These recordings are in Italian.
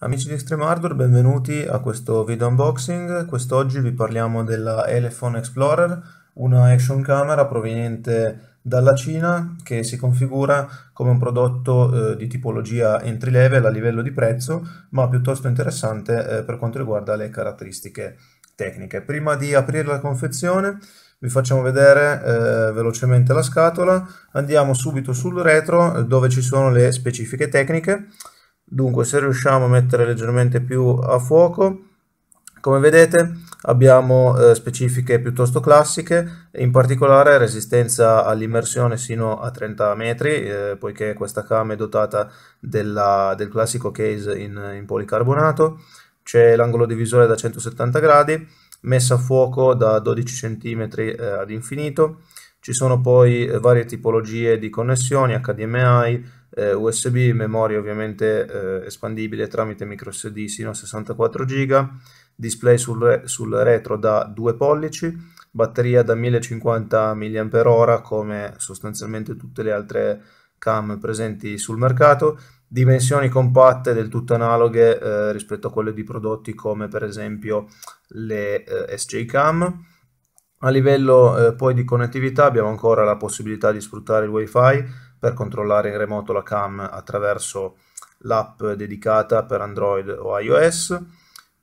Amici di Extreme Hardware, benvenuti a questo video unboxing. Quest'oggi vi parliamo della Elephone Explorer, una action camera proveniente dalla Cina che si configura come un prodotto eh, di tipologia entry level a livello di prezzo, ma piuttosto interessante eh, per quanto riguarda le caratteristiche tecniche. Prima di aprire la confezione vi facciamo vedere eh, velocemente la scatola, andiamo subito sul retro eh, dove ci sono le specifiche tecniche dunque se riusciamo a mettere leggermente più a fuoco come vedete abbiamo eh, specifiche piuttosto classiche in particolare resistenza all'immersione sino a 30 metri eh, poiché questa cam è dotata della, del classico case in, in policarbonato c'è l'angolo divisore da 170 gradi messa a fuoco da 12 cm eh, ad infinito ci sono poi varie tipologie di connessioni HDMI eh, USB, memoria ovviamente eh, espandibile tramite microSD sino a 64 GB, display sul, re sul, retro da 2 pollici, batteria da 1050 mAh come sostanzialmente tutte le altre cam presenti sul mercato, dimensioni compatte del tutto analoghe eh, rispetto a quelle di prodotti come per esempio le eh, SJ Cam. A livello eh, poi di connettività abbiamo ancora la possibilità di sfruttare il WiFi per controllare in remoto la cam attraverso l'app dedicata per Android o iOS.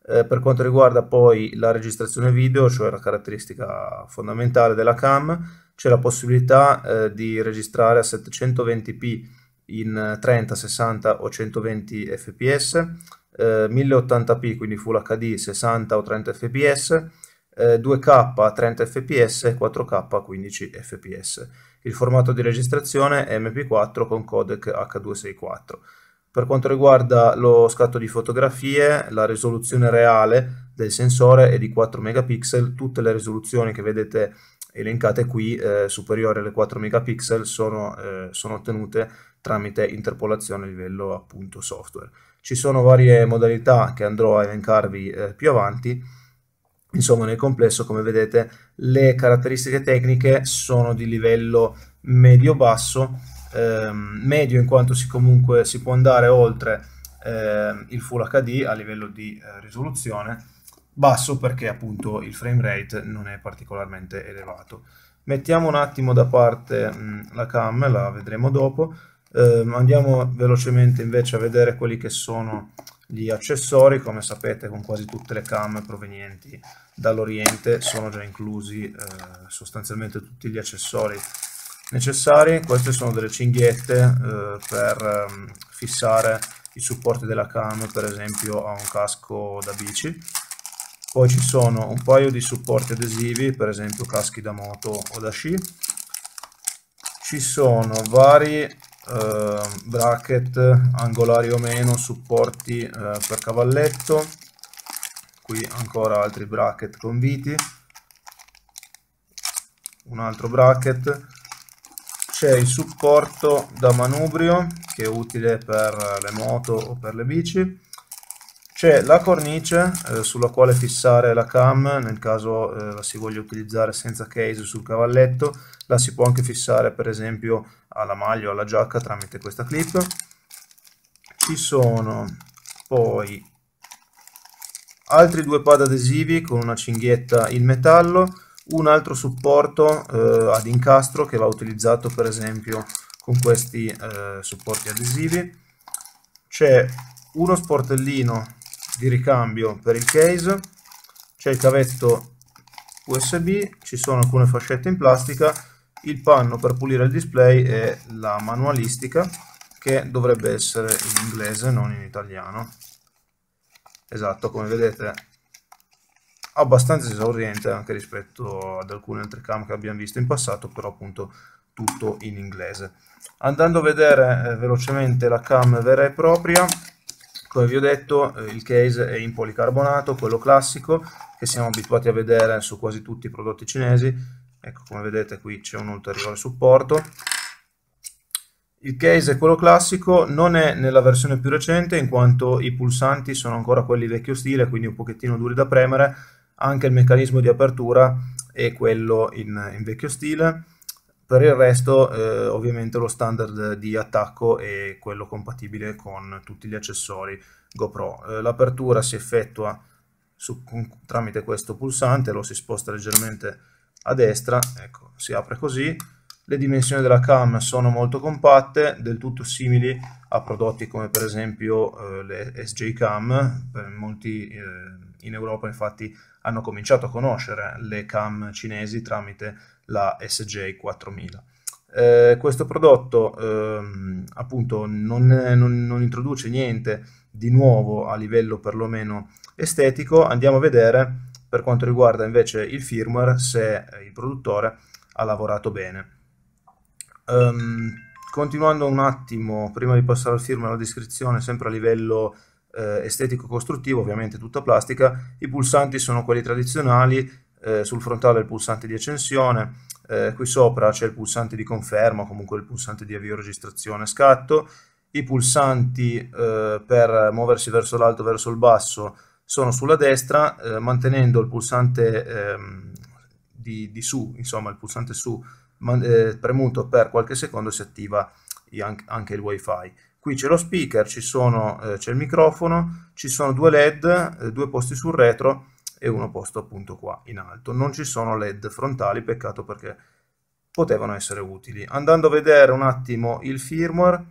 Eh, per quanto riguarda poi la registrazione video, cioè la caratteristica fondamentale della cam, c'è la possibilità eh, di registrare a 720p in 30, 60 o 120 fps, eh, 1080p quindi Full HD 60 o 30 fps, 2K 30 fps e 4K 15 fps. Il formato di registrazione è MP4 con codec H264. Per quanto riguarda lo scatto di fotografie, la risoluzione reale del sensore è di 4 megapixel, tutte le risoluzioni che vedete elencate qui, eh, superiori alle 4 megapixel, sono, eh, sono ottenute tramite interpolazione a livello appunto software. Ci sono varie modalità che andrò a elencarvi eh, più avanti, Insomma, nel complesso, come vedete, le caratteristiche tecniche sono di livello medio-basso, ehm, medio in quanto si comunque si può andare oltre ehm, il Full HD a livello di eh, risoluzione, basso perché appunto il frame rate non è particolarmente elevato. Mettiamo un attimo da parte mh, mm, la cam, la vedremo dopo, ehm, andiamo velocemente invece a vedere quelli che sono gli accessori, come sapete con quasi tutte le cam provenienti dall'Oriente sono già inclusi eh, sostanzialmente tutti gli accessori necessari. Queste sono delle cinghiette eh, per ehm, fissare i supporti della cam per esempio a un casco da bici. Poi ci sono un paio di supporti adesivi, per esempio caschi da moto o da sci. Ci sono vari eh, bracket angolari o meno, supporti eh, per cavalletto, qui ancora altri bracket con viti un altro bracket c'è il supporto da manubrio che è utile per le moto o per le bici c'è la cornice eh, sulla quale fissare la cam nel caso eh, la si voglia utilizzare senza case sul cavalletto la si può anche fissare per esempio alla maglia o alla giacca tramite questa clip ci sono poi altri due pad adesivi con una cinghietta in metallo, un altro supporto eh, ad incastro che va utilizzato per esempio con questi eh, supporti adesivi, c'è uno sportellino di ricambio per il case, c'è il cavetto USB, ci sono alcune fascette in plastica, il panno per pulire il display e la manualistica che dovrebbe essere in inglese non in italiano esatto come vedete abbastanza esauriente anche rispetto ad alcune altre cam che abbiamo visto in passato però appunto tutto in inglese andando a vedere eh, velocemente la cam vera e propria come vi ho detto eh, il case è in policarbonato quello classico che siamo abituati a vedere su quasi tutti i prodotti cinesi ecco come vedete qui c'è un ulteriore supporto il case è quello classico, non è nella versione più recente in quanto i pulsanti sono ancora quelli vecchio stile, quindi un pochettino duri da premere, anche il meccanismo di apertura è quello in, in vecchio stile, per il resto eh, ovviamente lo standard di attacco è quello compatibile con tutti gli accessori GoPro. Eh, l'apertura si effettua su, tramite questo pulsante, lo si sposta leggermente a destra, ecco, si apre così, le dimensioni della cam sono molto compatte, del tutto simili a prodotti come per esempio eh, le SJ Cam, molti eh, in Europa infatti hanno cominciato a conoscere le cam cinesi tramite la SJ4000. Eh, questo prodotto ehm, appunto non, non, non, introduce niente di nuovo a livello perlomeno estetico, andiamo a vedere per quanto riguarda invece il firmware se il produttore ha lavorato bene. Um, continuando un attimo, prima di passare al firma e alla descrizione, sempre a livello eh, estetico-costruttivo, ovviamente tutta plastica, i pulsanti sono quelli tradizionali, eh, sul frontale il pulsante di accensione, eh, qui sopra c'è il pulsante di conferma, comunque il pulsante di avvio registrazione scatto, i pulsanti eh, per muoversi verso l'alto, verso il basso, sono sulla destra, eh, mantenendo il pulsante ehm, di, di, su, insomma il pulsante su eh, premuto per qualche secondo si attiva anche il wifi. Qui c'è lo speaker, eh, c'è il microfono, ci sono due led, eh, due posti sul retro e uno posto appunto qua in alto. Non ci sono led frontali, peccato perché potevano essere utili. Andando a vedere un attimo il firmware,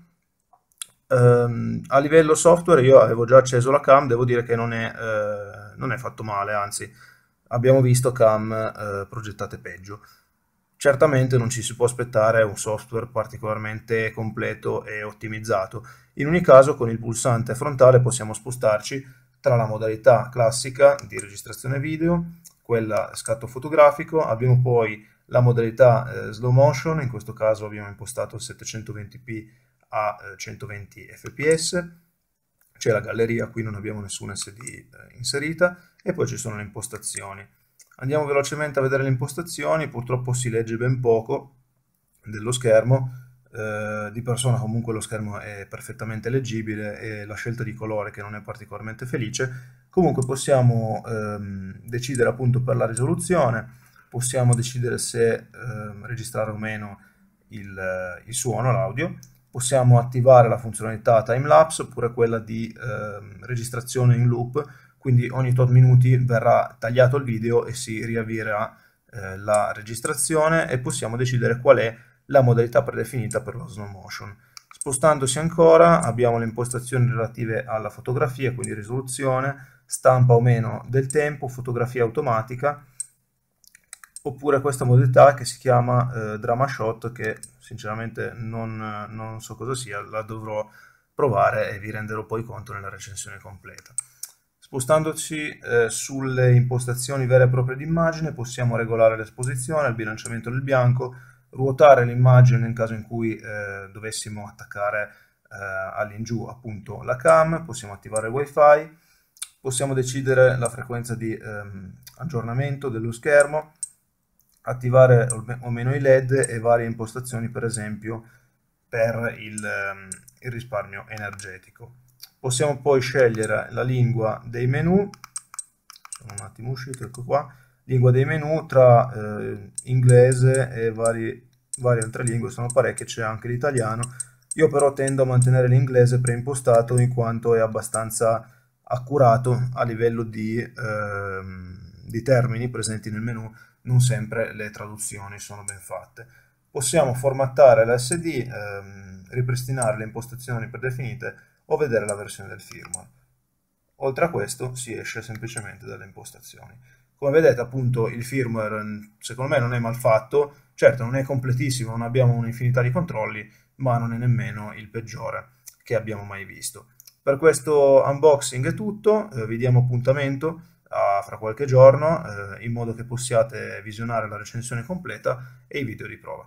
ehm, a livello software io avevo già acceso la cam, devo dire che non è, eh, non è fatto male, anzi abbiamo visto cam eh, progettate peggio. Certamente non ci si può aspettare un software particolarmente completo e ottimizzato. In ogni caso con il pulsante frontale possiamo spostarci tra la modalità classica di registrazione video, quella scatto fotografico, abbiamo poi la modalità eh, slow motion, in questo caso abbiamo impostato il 720p a eh, 120 fps, c'è la galleria, qui non abbiamo nessuna SD eh, inserita, e poi ci sono le impostazioni. Andiamo velocemente a vedere le impostazioni, purtroppo si legge ben poco dello schermo, eh, di persona comunque lo schermo è perfettamente leggibile e la scelta di colore che non è particolarmente felice. Comunque possiamo ehm, decidere appunto per la risoluzione, possiamo decidere se ehm, registrare o meno il, il suono, l'audio, possiamo attivare la funzionalità timelapse oppure quella di ehm, registrazione in loop quindi ogni tot minuti verrà tagliato il video e si riavvierà eh, la registrazione e possiamo decidere qual è la modalità predefinita per lo slow motion. Spostandosi ancora abbiamo le impostazioni relative alla fotografia, quindi risoluzione, stampa o meno del tempo, fotografia automatica, oppure questa modalità che si chiama eh, drama shot che sinceramente non, non so cosa sia, la dovrò provare e vi renderò poi conto nella recensione completa. Spostandoci eh, sulle impostazioni vere e proprie di immagine possiamo regolare l'esposizione, il bilanciamento del bianco, ruotare l'immagine in caso in cui eh, dovessimo attaccare eh, all'ingiù appunto la cam, possiamo attivare il wifi, possiamo decidere la frequenza di ehm, aggiornamento dello schermo, attivare o meno i led e varie impostazioni per esempio per il, ehm, il risparmio energetico possiamo poi scegliere la lingua dei menu un attimo uscito, ecco qua lingua dei menu tra eh, inglese e vari, varie altre lingue sono parecchie, c'è anche l'italiano io però tendo a mantenere l'inglese preimpostato in quanto è abbastanza accurato a livello di, eh, di termini presenti nel menu non sempre le traduzioni sono ben fatte possiamo formattare l'SD, ehm, ripristinare le impostazioni predefinite o vedere la versione del firmware. Oltre a questo si esce semplicemente dalle impostazioni. Come vedete appunto il firmware mm, secondo me non è mal fatto, certo non è completissimo, non abbiamo un'infinità di controlli, ma non è nemmeno il peggiore che abbiamo mai visto. Per questo unboxing è tutto, eh, vi diamo appuntamento a, ah, fra qualche giorno eh, in modo che possiate visionare la recensione completa e i video di prova.